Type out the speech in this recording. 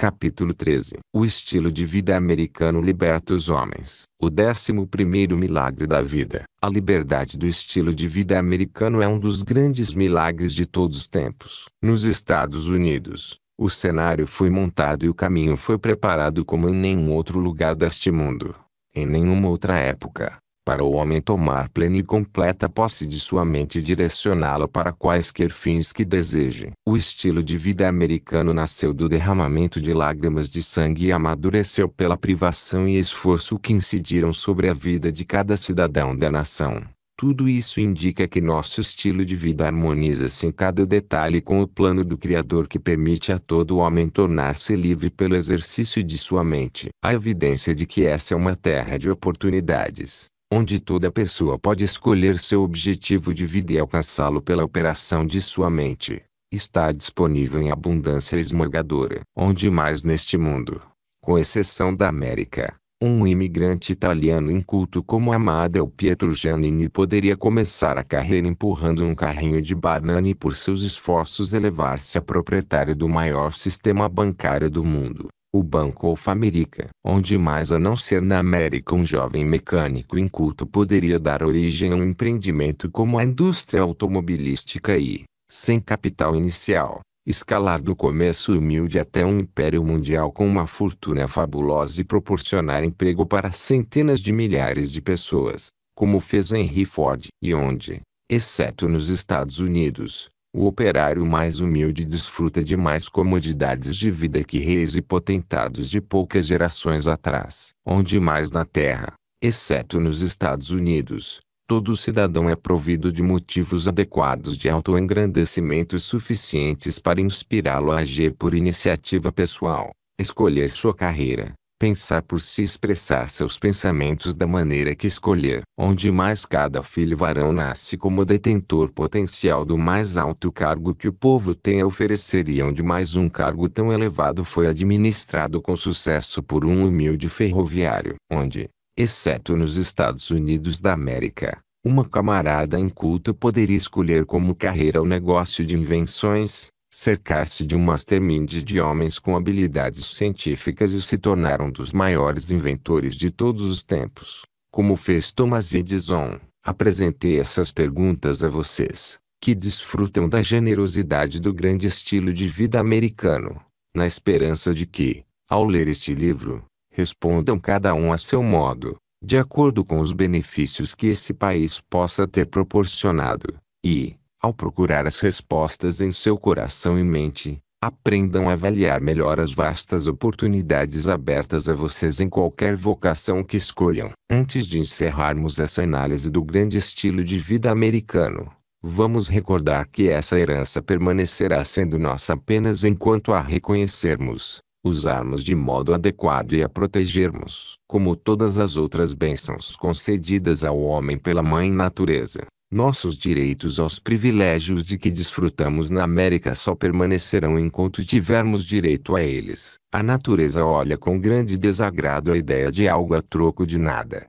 Capítulo 13 O estilo de vida americano liberta os homens. O décimo primeiro milagre da vida. A liberdade do estilo de vida americano é um dos grandes milagres de todos os tempos. Nos Estados Unidos, o cenário foi montado e o caminho foi preparado como em nenhum outro lugar deste mundo. Em nenhuma outra época, para o homem tomar plena e completa posse de sua mente e direcioná-la para quaisquer fins que deseje. O estilo de vida americano nasceu do derramamento de lágrimas de sangue e amadureceu pela privação e esforço que incidiram sobre a vida de cada cidadão da nação. Tudo isso indica que nosso estilo de vida harmoniza-se em cada detalhe com o plano do Criador que permite a todo homem tornar-se livre pelo exercício de sua mente. A evidência de que essa é uma terra de oportunidades onde toda pessoa pode escolher seu objetivo de vida e alcançá-lo pela operação de sua mente, está disponível em abundância esmagadora. Onde mais neste mundo, com exceção da América, um imigrante italiano inculto como Amadeo Pietro Giannini poderia começar a carreira empurrando um carrinho de banana e por seus esforços elevar-se a proprietário do maior sistema bancário do mundo o banco ou America, onde mais a não ser na América um jovem mecânico inculto poderia dar origem a um empreendimento como a indústria automobilística e, sem capital inicial, escalar do começo humilde até um império mundial com uma fortuna fabulosa e proporcionar emprego para centenas de milhares de pessoas, como fez Henry Ford, e onde, exceto nos Estados Unidos, o operário mais humilde desfruta de mais comodidades de vida que reis e potentados de poucas gerações atrás. Onde mais na terra, exceto nos Estados Unidos, todo cidadão é provido de motivos adequados de autoengrandecimento suficientes para inspirá-lo a agir por iniciativa pessoal, escolher sua carreira, pensar por si expressar seus pensamentos da maneira que escolher, onde mais cada filho varão nasce como detentor potencial do mais alto cargo que o povo tem a oferecer e onde mais um cargo tão elevado foi administrado com sucesso por um humilde ferroviário, onde, exceto nos Estados Unidos da América, uma camarada inculta poderia escolher como carreira o negócio de invenções, cercar-se de um mastermind de homens com habilidades científicas e se tornar um dos maiores inventores de todos os tempos, como fez Thomas Edison. Apresentei essas perguntas a vocês, que desfrutam da generosidade do grande estilo de vida americano, na esperança de que, ao ler este livro, respondam cada um a seu modo, de acordo com os benefícios que esse país possa ter proporcionado, e, ao procurar as respostas em seu coração e mente, aprendam a avaliar melhor as vastas oportunidades abertas a vocês em qualquer vocação que escolham. Antes de encerrarmos essa análise do grande estilo de vida americano, Vamos recordar que essa herança permanecerá sendo nossa apenas enquanto a reconhecermos, usarmos de modo adequado e a protegermos, como todas as outras bênçãos concedidas ao homem pela Mãe Natureza. Nossos direitos aos privilégios de que desfrutamos na América só permanecerão enquanto tivermos direito a eles. A natureza olha com grande desagrado a ideia de algo a troco de nada.